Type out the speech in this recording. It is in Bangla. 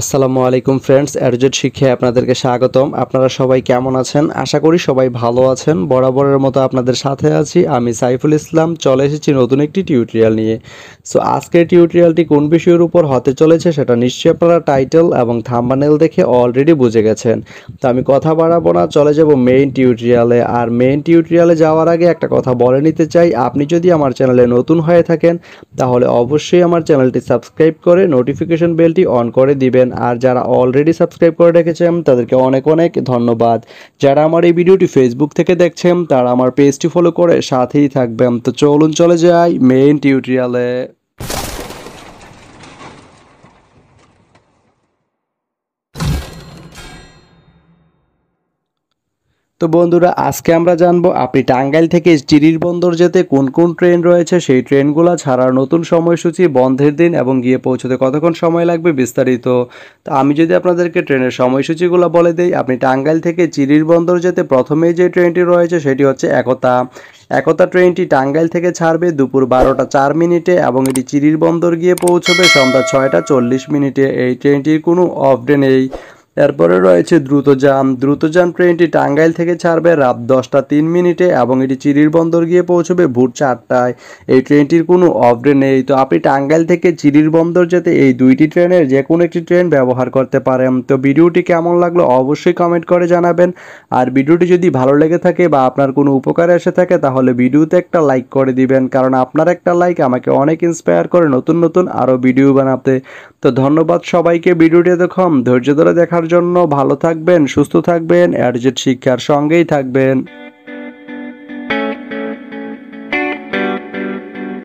আসসালামু আলাইকুম ফ্রেন্ডস অ্যাডজেট শিক্ষায় আপনাদেরকে স্বাগতম আপনারা সবাই কেমন আছেন আশা করি সবাই ভালো আছেন বরাবরের মতো আপনাদের সাথে আছি আমি সাইফুল ইসলাম চলে এসেছি নতুন একটি টিউটোরিয়াল নিয়ে সো আজকের টিউটোরিয়ালটি কোন বিষয়ের উপর হতে চলেছে সেটা নিশ্চয়ই আপনারা টাইটেল এবং থাম্বানেল দেখে অলরেডি বুঝে গেছেন তো আমি কথা বাড়াবো না চলে যাব মেইন টিউটোরিয়ালে আর মেইন টিউটোরিয়ালে যাওয়ার আগে একটা কথা বলে নিতে চাই আপনি যদি আমার চ্যানেলে নতুন হয়ে থাকেন তাহলে অবশ্যই আমার চ্যানেলটি সাবস্ক্রাইব করে নোটিফিকেশন বেলটি অন করে দিবেন করবেন আর যারা অলরেডি সাবস্ক্রাইব করে রেখেছেন তাদেরকে অনেক অনেক ধন্যবাদ যারা আমার এই ভিডিওটি ফেসবুক থেকে দেখছেন তারা আমার পেজটি ফলো করে সাথেই থাকবেন তো চলুন চলে যাই মেইন টিউটোরিয়ালে তো বন্ধুরা আজকে আমরা জানবো আপনি টাঙ্গাইল থেকে চিরির বন্দর যেতে কোন কোন ট্রেন রয়েছে সেই ট্রেনগুলো ছাড়ার নতুন সময়সূচি বন্ধের দিন এবং গিয়ে পৌঁছতে কতক্ষণ সময় লাগবে বিস্তারিত তো আমি যদি আপনাদেরকে ট্রেনের সময়সূচিগুলো বলে দিই আপনি টাঙ্গাইল থেকে চিরির বন্দর যেতে প্রথমেই যে ট্রেনটি রয়েছে সেটি হচ্ছে একতা একতা ট্রেনটি টাঙ্গাইল থেকে ছাড়বে দুপুর বারোটা চার মিনিটে এবং এটি চিরির বন্দর গিয়ে পৌঁছবে সন্ধ্যা ছয়টা চল্লিশ মিনিটে এই ট্রেনটির কোনো অফ নেই এরপরে রয়েছে দ্রুতযান দ্রুতযান ট্রেনটি টাঙ্গাইল থেকে ছাড়বে রাত দশটা তিন মিনিটে এবং এটি চিরির বন্দর গিয়ে পৌঁছবে ভোর চারটায় এই ট্রেনটির কোনো অফডে নেই তো আপনি টাঙ্গাইল থেকে চিরির বন্দর যেতে এই দুইটি ট্রেনের যে কোনো একটি ট্রেন ব্যবহার করতে পারেন তো ভিডিওটি কেমন লাগলো অবশ্যই কমেন্ট করে জানাবেন আর ভিডিওটি যদি ভালো লেগে থাকে বা আপনার কোনো উপকারে এসে থাকে তাহলে ভিডিওতে একটা লাইক করে দিবেন কারণ আপনার একটা লাইক আমাকে অনেক ইন্সপায়ার করে নতুন নতুন আরও ভিডিও বানাতে তো ধন্যবাদ সবাইকে ভিডিওটি দেখম ধৈর্য ধরে দেখার জন্য ভালো থাকবেন সুস্থ থাকবেন অ্যাডজেট শিক্ষার সঙ্গেই থাকবেন